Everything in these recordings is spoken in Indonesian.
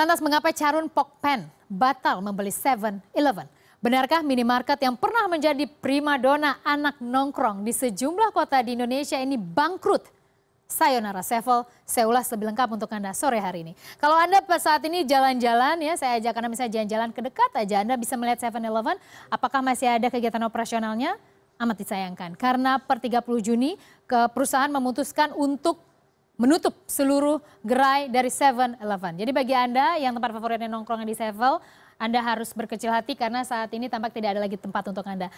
Lantas mengapa Charun Pokpen batal membeli 7-Eleven? Benarkah minimarket yang pernah menjadi primadona anak nongkrong di sejumlah kota di Indonesia ini bangkrut? Sayonara Sevel, saya ulas lebih lengkap untuk Anda sore hari ini. Kalau Anda saat ini jalan-jalan ya, saya ajak Anda misalnya jalan-jalan ke dekat aja, Anda bisa melihat 7-Eleven, apakah masih ada kegiatan operasionalnya? Amat disayangkan, karena per 30 Juni ke perusahaan memutuskan untuk menutup seluruh gerai dari 7-Eleven. Jadi bagi Anda yang tempat favoritnya nongkrongnya di 7, Anda harus berkecil hati karena saat ini tampak tidak ada lagi tempat untuk Anda.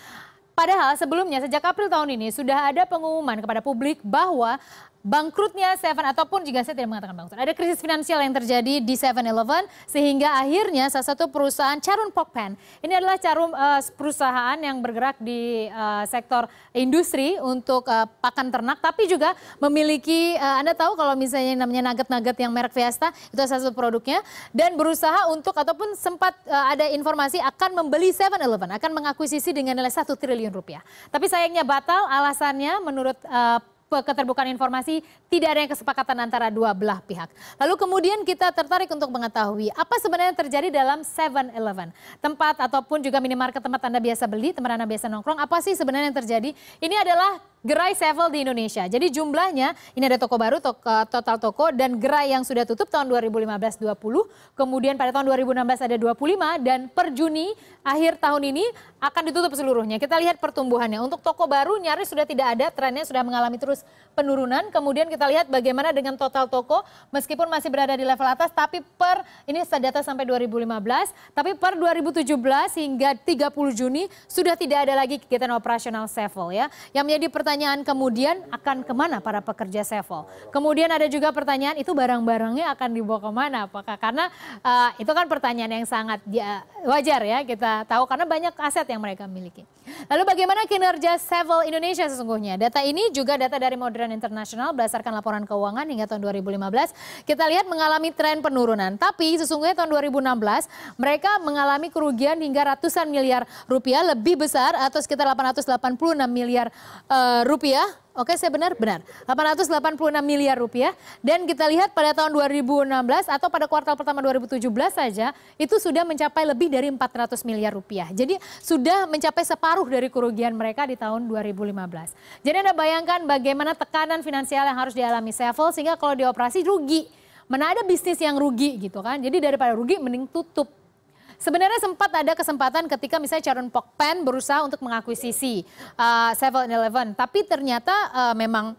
Padahal sebelumnya sejak April tahun ini sudah ada pengumuman kepada publik bahwa bangkrutnya Seven ataupun juga saya tidak mengatakan bangkrut. Ada krisis finansial yang terjadi di Seven Eleven sehingga akhirnya salah satu perusahaan Charun Pokpen. Ini adalah Charun uh, perusahaan yang bergerak di uh, sektor industri untuk uh, pakan ternak tapi juga memiliki uh, Anda tahu kalau misalnya namanya nugget-nugget yang merek Fiesta itu salah satu produknya dan berusaha untuk ataupun sempat uh, ada informasi akan membeli Seven Eleven, akan mengakuisisi dengan nilai satu triliun rupiah. Tapi sayangnya batal alasannya menurut uh, keterbukaan informasi, tidak ada yang kesepakatan antara dua belah pihak. Lalu kemudian kita tertarik untuk mengetahui apa sebenarnya yang terjadi dalam 7-Eleven. Tempat ataupun juga minimarket tempat Anda biasa beli, tempat Anda biasa nongkrong, apa sih sebenarnya yang terjadi? Ini adalah gerai Sevel di Indonesia. Jadi jumlahnya ini ada toko baru toko, eh, total toko dan gerai yang sudah tutup tahun 2015 20, kemudian pada tahun 2016 ada 25 dan per Juni akhir tahun ini akan ditutup seluruhnya. Kita lihat pertumbuhannya. Untuk toko baru nyaris sudah tidak ada, trennya sudah mengalami terus penurunan. Kemudian kita lihat bagaimana dengan total toko meskipun masih berada di level atas tapi per ini data sampai 2015, tapi per 2017 hingga 30 Juni sudah tidak ada lagi kegiatan operasional Sevel ya. Yang menjadi pertanyaan pertanyaan kemudian akan kemana para pekerja Sevel? Kemudian ada juga pertanyaan itu barang-barangnya akan dibawa kemana? Apakah karena uh, itu kan pertanyaan yang sangat ya, wajar ya kita tahu karena banyak aset yang mereka miliki. Lalu bagaimana kinerja Sevel Indonesia sesungguhnya? Data ini juga data dari Modern International berdasarkan laporan keuangan hingga tahun 2015 kita lihat mengalami tren penurunan. Tapi sesungguhnya tahun 2016 mereka mengalami kerugian hingga ratusan miliar rupiah lebih besar atau sekitar 886 miliar eh, Eh, rupiah. Oke, saya benar? Benar. 886 miliar rupiah. Dan kita lihat pada tahun 2016 atau pada kuartal pertama 2017 saja, itu sudah mencapai lebih dari 400 miliar rupiah. Jadi sudah mencapai separuh dari kerugian mereka di tahun 2015. Jadi Anda bayangkan bagaimana tekanan finansial yang harus dialami Sevel sehingga kalau dioperasi rugi. Mana ada bisnis yang rugi gitu kan. Jadi daripada rugi mending tutup Sebenarnya sempat ada kesempatan ketika misalnya Sharon Pokpen berusaha untuk mengakuisisi uh, eh, 7-Eleven, tapi ternyata uh, memang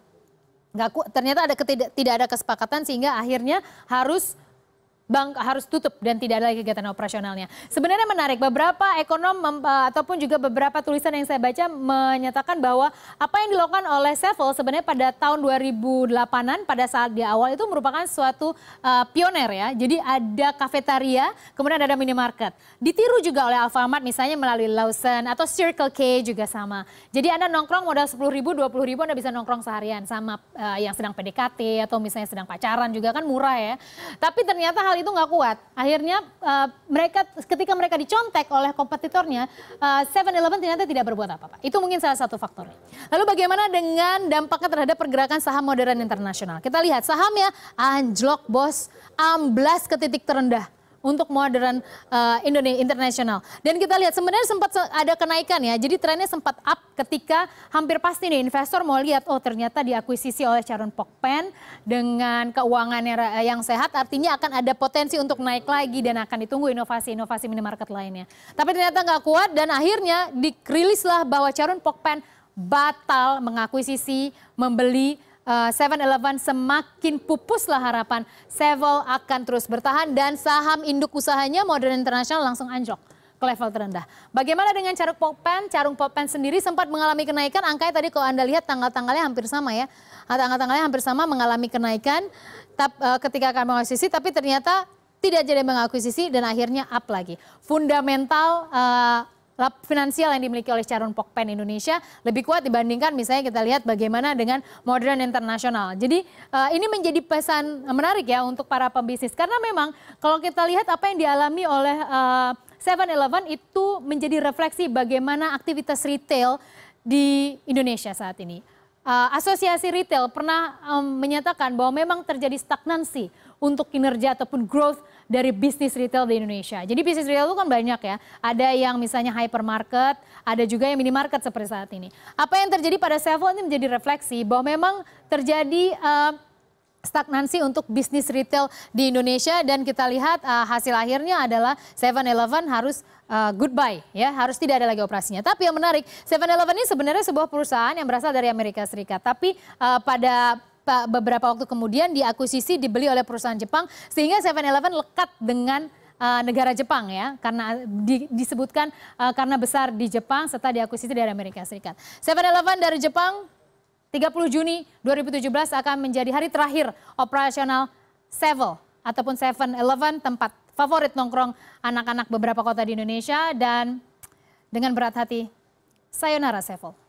nggak ternyata ada ketidak, tidak ada kesepakatan sehingga akhirnya harus bank harus tutup dan tidak ada lagi kegiatan operasionalnya. Sebenarnya menarik, beberapa ekonom eh, ataupun juga beberapa tulisan yang saya baca menyatakan bahwa apa yang dilakukan oleh Sevel sebenarnya pada tahun 2008-an pada saat di awal itu merupakan suatu uh, pioner ya. Jadi ada kafetaria, kemudian ada minimarket. Ditiru juga oleh Alfamart misalnya melalui Lawson atau Circle K juga sama. Jadi Anda nongkrong modal sepuluh ribu, 20 ribu Anda bisa nongkrong seharian sama uh, yang sedang PDKT atau misalnya sedang pacaran juga kan murah ya. Tapi ternyata mental itu nggak kuat. Akhirnya uh, mereka ketika mereka dicontek oleh kompetitornya, eh, Seven uh, Eleven ternyata tidak berbuat apa-apa. Itu mungkin salah satu faktornya. Lalu bagaimana dengan dampaknya terhadap pergerakan saham modern internasional? Kita lihat sahamnya anjlok bos, amblas ke titik terendah untuk modern uh, eh, Indonesia internasional. Dan kita lihat sebenarnya sempat ada kenaikan ya. Jadi trennya sempat up ketika hampir pasti nih investor mau lihat oh ternyata diakuisisi oleh Sharon Pokpen dengan keuangan eh, yang sehat artinya akan ada potensi untuk naik lagi dan akan ditunggu inovasi-inovasi minimarket lainnya. Tapi ternyata nggak kuat dan akhirnya dirilislah bahwa Sharon Pokpen batal mengakuisisi, membeli 7-Eleven eh, semakin pupuslah harapan Sevel akan terus bertahan dan saham induk usahanya Modern International langsung anjlok ke level terendah. Bagaimana dengan Carung Popen? Carung Popen sendiri sempat mengalami kenaikan. Angkanya tadi kalau Anda lihat tanggal-tanggalnya hampir sama ya. Tanggal-tanggalnya hampir sama mengalami kenaikan tap, uh, ketika akan mengakuisisi tapi ternyata tidak jadi mengakuisisi dan akhirnya up lagi. Fundamental uh, lap finansial yang dimiliki oleh Charun Pokpen Indonesia lebih kuat dibandingkan misalnya kita lihat bagaimana dengan modern internasional. Jadi eh, ini menjadi pesan menarik ya untuk para pembisnis karena memang kalau kita lihat apa yang dialami oleh 7-Eleven eh, itu menjadi refleksi bagaimana aktivitas retail di Indonesia saat ini uh, Asosiasi Retail pernah um, menyatakan bahwa memang terjadi stagnansi untuk kinerja ataupun growth dari bisnis retail di Indonesia. Jadi bisnis retail itu kan banyak ya. Ada yang misalnya hypermarket, ada juga yang minimarket seperti saat ini. Apa yang terjadi pada Sevel ini menjadi refleksi bahwa memang terjadi uh, stagnansi untuk bisnis retail di Indonesia dan kita lihat uh, hasil akhirnya adalah 7-Eleven harus uh, goodbye ya harus tidak ada lagi operasinya. Tapi yang menarik 7-Eleven ini sebenarnya sebuah perusahaan yang berasal dari Amerika Serikat tapi uh, pada beberapa waktu kemudian diakuisisi dibeli oleh perusahaan Jepang sehingga 7-Eleven lekat dengan uh, negara Jepang ya karena di, disebutkan uh, karena besar di Jepang serta diakuisisi dari Amerika Serikat. 7-Eleven dari Jepang 30 Juni 2017 akan menjadi hari terakhir operasional Sevel ataupun 7-Eleven tempat favorit nongkrong anak-anak beberapa kota di Indonesia dan dengan berat hati, sayonara Sevel.